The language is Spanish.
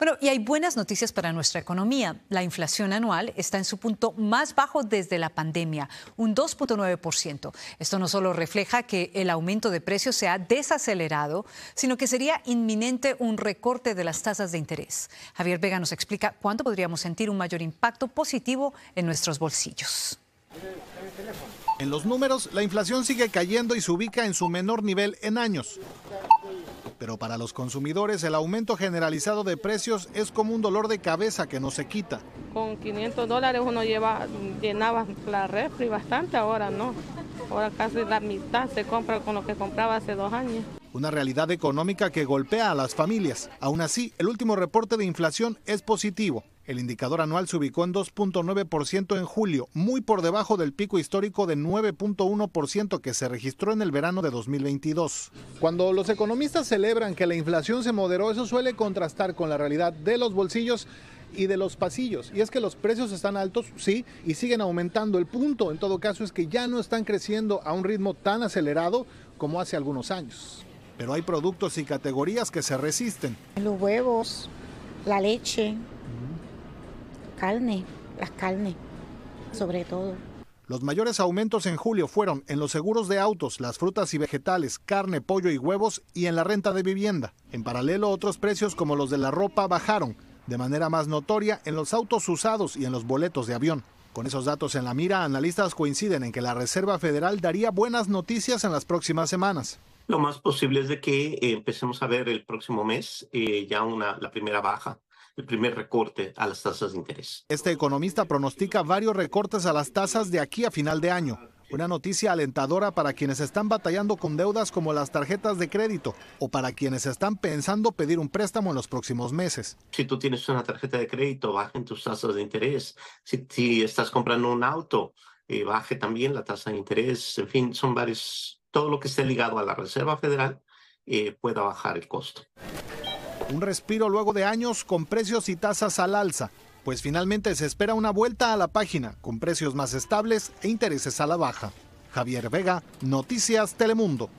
Bueno, y hay buenas noticias para nuestra economía. La inflación anual está en su punto más bajo desde la pandemia, un 2.9%. Esto no solo refleja que el aumento de precios se ha desacelerado, sino que sería inminente un recorte de las tasas de interés. Javier Vega nos explica cuándo podríamos sentir un mayor impacto positivo en nuestros bolsillos. En los números, la inflación sigue cayendo y se ubica en su menor nivel en años. Pero para los consumidores el aumento generalizado de precios es como un dolor de cabeza que no se quita. Con 500 dólares uno lleva, llenaba la refri bastante, ahora no. Ahora casi la mitad se compra con lo que compraba hace dos años una realidad económica que golpea a las familias. Aún así, el último reporte de inflación es positivo. El indicador anual se ubicó en 2.9% en julio, muy por debajo del pico histórico de 9.1% que se registró en el verano de 2022. Cuando los economistas celebran que la inflación se moderó, eso suele contrastar con la realidad de los bolsillos y de los pasillos. Y es que los precios están altos, sí, y siguen aumentando. El punto, en todo caso, es que ya no están creciendo a un ritmo tan acelerado como hace algunos años. Pero hay productos y categorías que se resisten. Los huevos, la leche, carne, las carne, sobre todo. Los mayores aumentos en julio fueron en los seguros de autos, las frutas y vegetales, carne, pollo y huevos y en la renta de vivienda. En paralelo, otros precios como los de la ropa bajaron, de manera más notoria en los autos usados y en los boletos de avión. Con esos datos en la mira, analistas coinciden en que la Reserva Federal daría buenas noticias en las próximas semanas. Lo más posible es de que eh, empecemos a ver el próximo mes eh, ya una, la primera baja el primer recorte a las tasas de interés. Este economista pronostica varios recortes a las tasas de aquí a final de año. Una noticia alentadora para quienes están batallando con deudas como las tarjetas de crédito o para quienes están pensando pedir un préstamo en los próximos meses. Si tú tienes una tarjeta de crédito, bajen tus tasas de interés. Si, si estás comprando un auto, eh, baje también la tasa de interés. En fin, son varios, todo lo que esté ligado a la Reserva Federal eh, pueda bajar el costo. Un respiro luego de años con precios y tasas al alza, pues finalmente se espera una vuelta a la página con precios más estables e intereses a la baja. Javier Vega, Noticias Telemundo.